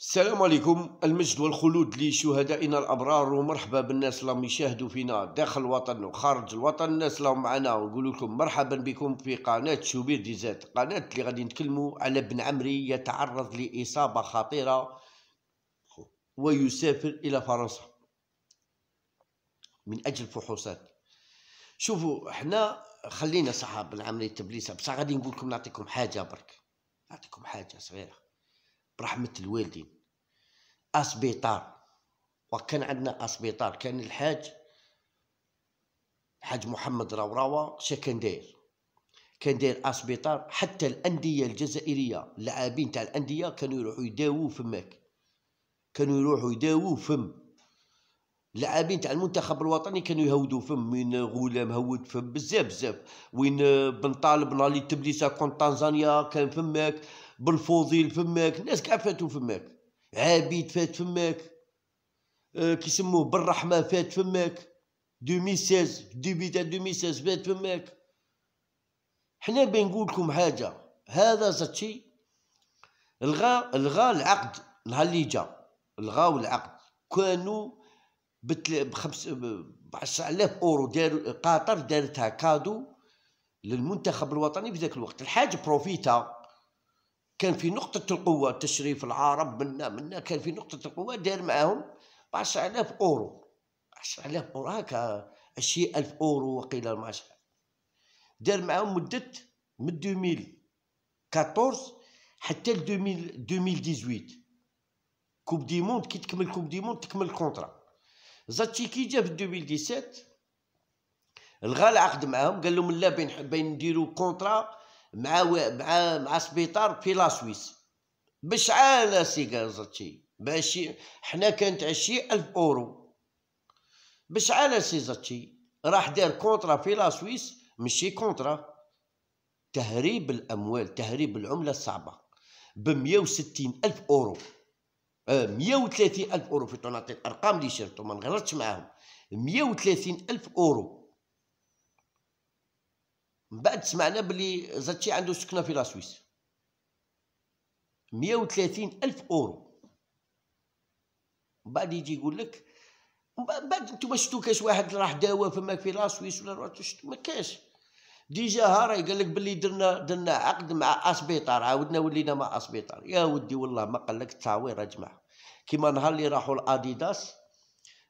السلام عليكم المجد والخلود لشهدائنا الابرار ومرحبا بالناس اللي يشاهدوا فينا داخل الوطن وخارج الوطن الناس اللي معنا ونقول لكم مرحبا بكم في قناه شوبير ديزات قناه اللي غادي نتكلموا على ابن عمري يتعرض لاصابه خطيره ويسافر الى فرنسا من اجل فحوصات شوفوا حنا خلينا صحاب العمري تبليسه بصح غادي نقول لكم نعطيكم حاجه برك نعطيكم حاجه صغيره برحمة الوالدين أسبيطار وكان عندنا أسبيطار كان الحاج الحاج محمد راوراوا شا كان داير كان داير أسبيطار حتى الأندية الجزائرية اللاعبين تاع الأندية كانوا يروحوا يداووا فماك كانوا يروحوا يداووا فم اللاعبين تاع المنتخب الوطني كانوا يهودوا فم من غلام هود فم بزاف بزاف وين بن طالب نالي تبليسه كون تنزانيا كان فماك بالفوضيل فماك الناس كاع فاتوا فماك عابد فات فماك آه كيسموه بالرحمه فات فماك 2016 ديبي تاع 2016 فات فماك حنا بنقول لكم حاجه هذا زاتشي الغى الغى العقد نهار اللي جا الغاو العقد كانوا بتل... بخمس ب 10000 اورو دار قطر دارتها كادو للمنتخب الوطني في ذاك الوقت الحاج بروفيتا كان في نقطة القوة تشريف العرب منا منا كان في نقطة القوة داير معاهم 10000 أورو 10000 أورو هكا عشرين 1000 أورو وقيل ما دار معاهم مدة من 2014 حتى ل 2018 كوب دي موند كي تكمل كوب دي موند تكمل الكونترا زاتشي كي جا في 2017 الغا العقد معاهم قال لهم لا بين بين نديرو كونترا مع مع مع سبيطار في لاسويس بشعال سي زاتشي باش حنا كانت عشي ألف اورو بشعال سي زاتشي راح دار كونترا في لاسويس ماشي كونترا تهريب الاموال تهريب العمله الصعبه ب وستين الف اورو آه، وثلاثين الف اورو في تونات الارقام اللي شرتو ما نغلطش معاهم وثلاثين الف اورو من بعد سمعنا بلي زاتشي عنده سكنه في لاسويس 130 الف اورو من بعد يجي يقول لك من بعد انتم شفتوا كاش واحد راح داوى فما في لاسويس ولا راه شفتوا ما كاش ديجا ها قال لك بلي درنا درنا عقد مع اسبيطار عاودنا ولينا مع اسبيطار يا ودي والله ما قال لك التعوير اجمع جماعه كيما نهار اللي راحوا لاديداس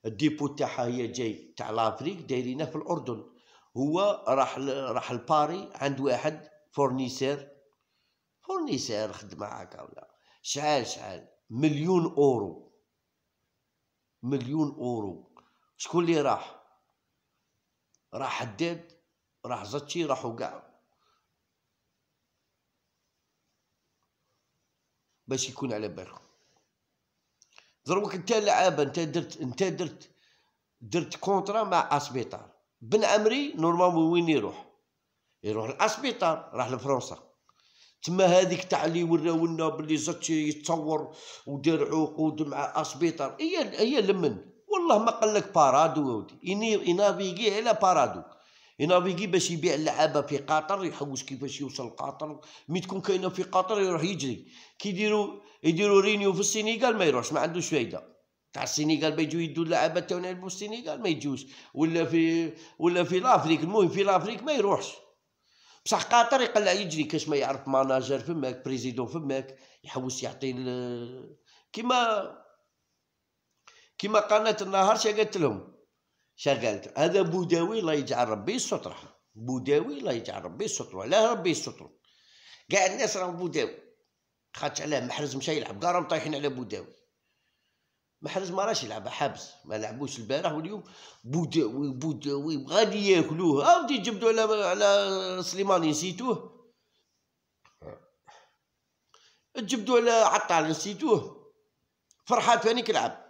الديبو تاعها هي جاي تاع لافريك دايرينه في الاردن هو راح راح لباري عند واحد فورنيسير فورنيسير خدمة هاكا ولا شحال شحال مليون اورو مليون اورو شكون اللي راح راح حداد راح زتشي راحو كاع باش يكون على بالكم ضربك انت لعابه انت درت انت درت درت كونترا مع اسبيطار بن عمري نورمالمون وين يروح يروح للاسبيطار راح لفرنسا تما هذيك تاع اللي وراو لنا بلي يتصور ودار عقود مع اسبيطار هي هي لمن والله ما قال لك بارادو ينافيكي على بارادو ينافيكي باش يبيع اللعابه في قطر يحوس كيفاش يوصل قطر مي تكون كاينه في قطر يروح يجري كي يديروا يديروا رينيو في السنغال ما يروحش ما عندوش فايده تاع السنغال ما يجوا يدوا اللعابه تاعنا يلعبوا في السنغال ما يجوش ولا في ولا في لافريك المهم في لافريك ما يروحش بصح قطر يقلع يجري كاش ما يعرف ماناجر فماك بريزيدون فماك يحوس يعطي كيما كيما قناه النهار قالت لهم قالت هذا بوداوي الله يجعل ربي الستره بوداوي الله يجعل ربي الستره علاه ربي الستره كاع الناس راهم بوداوي خاطش علاه محرز مشى يلعب كاع راهم طايحين على بوداوي محرز ما راش يلعبها حبس ما لعبوش البارح واليوم بوداوي بوداوي غادي ياكلوه دي جبدوا على على سليماني نسيتوه جبدوا على عطال نسيتوه فرحات ثاني كلعب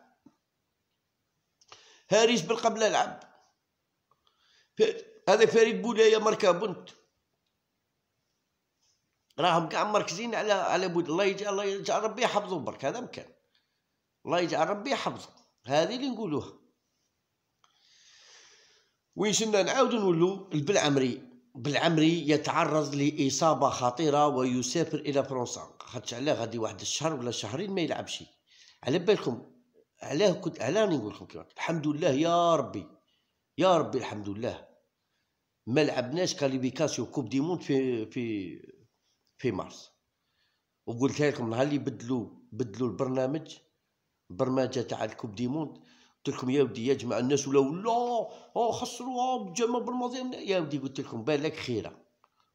هاريس بالقبل لعب هذا فريد بولايا مركا بنت راهم كاع مركزين على على بود الله يجعل الله يجعل ربي يحفظهم برك هذا مكان الله يجعل ربي يحفظك هذه اللي نقولوها وين شنا نعاود نولو البلعمري بالعمري يتعرض لإصابة خطيرة ويسافر إلى فرنسا خاطش علاه غادي واحد الشهر ولا شهرين ما يلعبش على بالكم علاه كنت علاه نقول لكم كيما الحمد لله يا ربي يا ربي الحمد لله ما لعبناش كاليفيكاسيو كوب دي موند في في في مارس وقلت لكم نهار اللي بدلوا بدلوا البرنامج برمجه تاع الكوب دي موند قلت لكم يا ودي يا جماعه الناس ولاو لا اه خسروها بالجامعه بالماضي يا ودي قلت لكم بالك خيره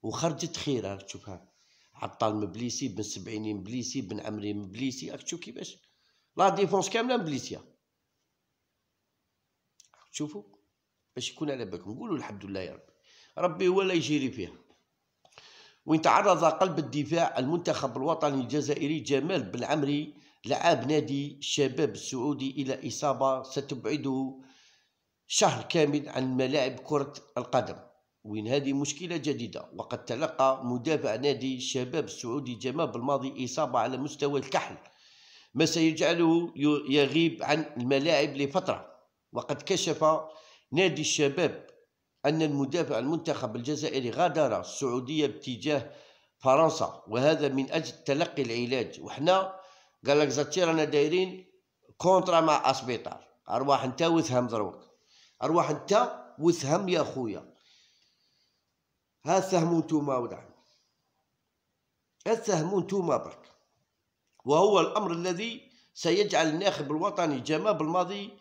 وخرجت خيره تشوفها عطال مبليسي بن سبعيني مبليسي بن عمري مبليسي راك تشوف كيفاش لا ديفونس كامله مبليسيا تشوفوا باش يكون على بالكم قولوا الحمد لله يا ربي ربي هو اللي يجيري فيها وين تعرض قلب الدفاع المنتخب الوطني الجزائري جمال بن عمري لعاب نادي الشباب السعودي إلى إصابة ستبعده شهر كامل عن ملاعب كرة القدم وين هذه مشكلة جديدة وقد تلقى مدافع نادي الشباب السعودي جمال بالماضي إصابة على مستوى الكحل ما سيجعله يغيب عن الملاعب لفترة وقد كشف نادي الشباب أن المدافع المنتخب الجزائري غادر السعودية باتجاه فرنسا وهذا من أجل تلقي العلاج وحنا قال لك زتي انا دايرين كونترا مع اسبيطار ارواح انت وثهم دروك ارواح انت وثهم يا خويا ها سهمو نتوما ودعم ها سهمو نتوما برك وهو الامر الذي سيجعل الناخب الوطني جما بالماضي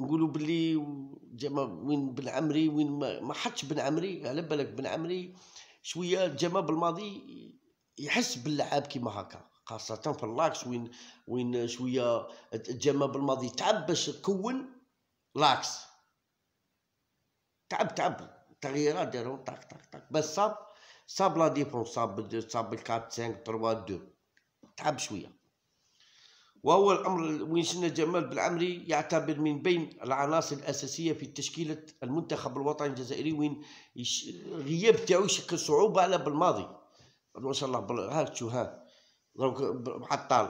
نقولوا بلي جما وين بن عمري وين ما, ما حدش بن عمري على بالك بن عمري شويه جما بالماضي يحس باللعاب كيما هكا خاصة في اللاكس وين وين شوية تجمع بالماضي تعب باش تكون لاكس تعب تعب تغييرات دارهم طاك طاك طاك بس صاب صاب لا ديفونس صاب صاب الكات 5 تروا دو تعب شوية وهو الأمر وين شفنا جمال بالعمري يعتبر من بين العناصر الأساسية في تشكيلة المنتخب الوطني الجزائري وين غياب تاعو يشكل صعوبة على بالماضي شاء الله بل... ها تشو ها معطل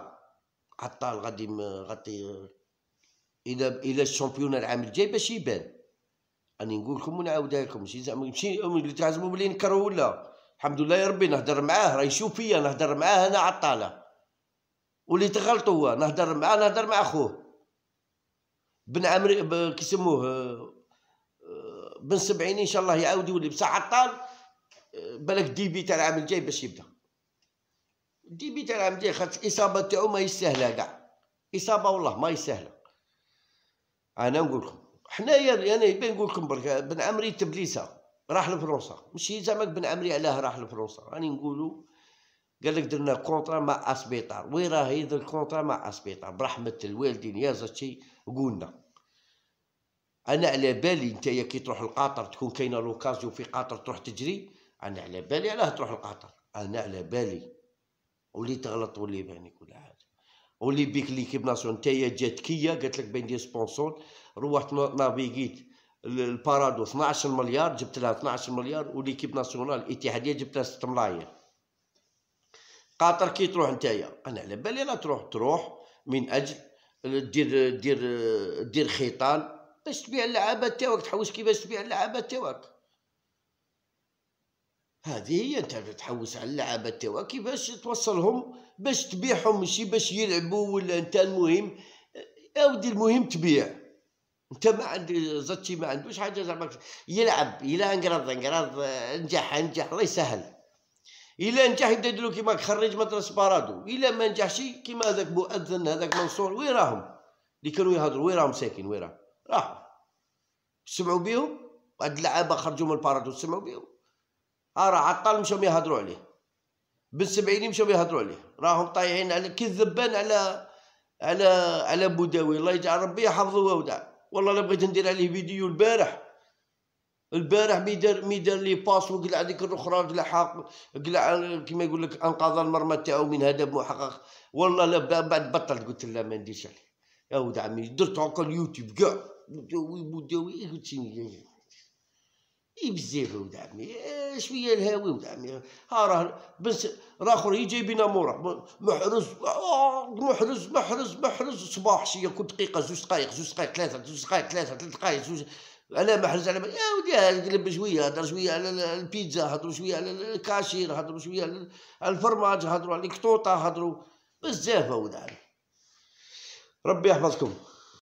عطال غادي غادي الى الى الشامبيون العام الجاي باش يبان راني نقول لكم ونعاودها لكم ماشي زعما ماشي اللي تعزموا بلي نكره ولا الحمد لله يا ربي نهضر معاه راه يشوف فيا نهضر معاه انا عطاله واللي تغلط هو نهضر معاه نهضر مع خوه بن عمري كيسموه آه، آه، بن سبعين ان شاء الله يعاود يولي بصح عطال بالك ديبي تاع العام الجاي باش يبدا ديبي تاع العام الجاي خاطر الاصابه تاعو ما يستاهلها كاع اصابه والله ما يستاهلها انا نقول لكم حنايا انا يعني يبان نقول لكم برك بن عمري تبليسه راح لفرنسا ماشي زعما بن عمري علاه راح لفرنسا راني يعني نقولوا قال لك درنا كونطرا مع اسبيطار وين راه يدير كونطرا مع اسبيطار برحمه الوالدين يا زاتشي قولنا انا على بالي نتايا كي تروح لقطر تكون كاينه لوكازيون في قطر تروح تجري انا على بالي علاه تروح لقطر انا على بالي ولي تغلط ولي بانيك كل حاجه ولي بيك ليكيب ناسيون تاهي جات كيا قالت لك بين دي سبونسور روحت نافيغيت البارادو 12 مليار جبت لها 12 مليار وليكيب ناسيونال الاتحاديه جبت لها 6 ملايير قطر كي تروح نتايا انا على بالي لا تروح تروح من اجل دير دير دير خيطان باش تبيع اللعابه تاعك تحوس كيفاش تبيع اللعابه تاعك هذه هي انت تحوس على اللعابه تاعك كيفاش توصلهم باش تبيعهم ماشي باش يلعبوا ولا انت المهم اودي المهم تبيع انت ما عندي زتشي ما عندوش حاجه زعما يلعب الى انقرض انقرض نجح نجح الله يسهل الى نجح يبدا يديرو كيما خرج مدرسه بارادو الى ما نجحش كيما هذاك مؤذن هذاك منصور وين راهم اللي كانوا يهضروا وين راهم ساكن وين راهم راحوا سمعوا بيهم واحد اللعابه خرجوا من بارادو سمعوا بيهم ها راه عطال مشاو يهضروا عليه بالسبعيني مشاو يهضروا عليه راهم طايحين على كي الذبان على على على بوداوي الله يجعل ربي يحفظه ودع والله لا بغيت ندير عليه فيديو البارح البارح مي دار مي دار لي باس وقلع ديك الاخرى قلع حاق قلع كيما يقول لك انقذ المرمى تاعو من هدف محقق والله لا بعد بطلت قلت لا ما نديرش عليه يا ود عمي درت عقل يوتيوب كاع بوداوي بوداوي قلت اي بزاف ولد عمي شويه الهاوي ولد عمي ها راه بس راه اخر يجي بينا موراه محرز آه، محرز محرز محرز صباح شي كل دقيقه زوج دقائق زوج دقائق ثلاثه زوج دقائق ثلاثه ثلاث دقائق زوج على محرز على يا ودي قلب شويه هضر شويه على البيتزا هضروا شويه على الكاشير هضروا شويه على الفرماج هضروا على الكطوطه هضروا بزاف ولد عمي ربي يحفظكم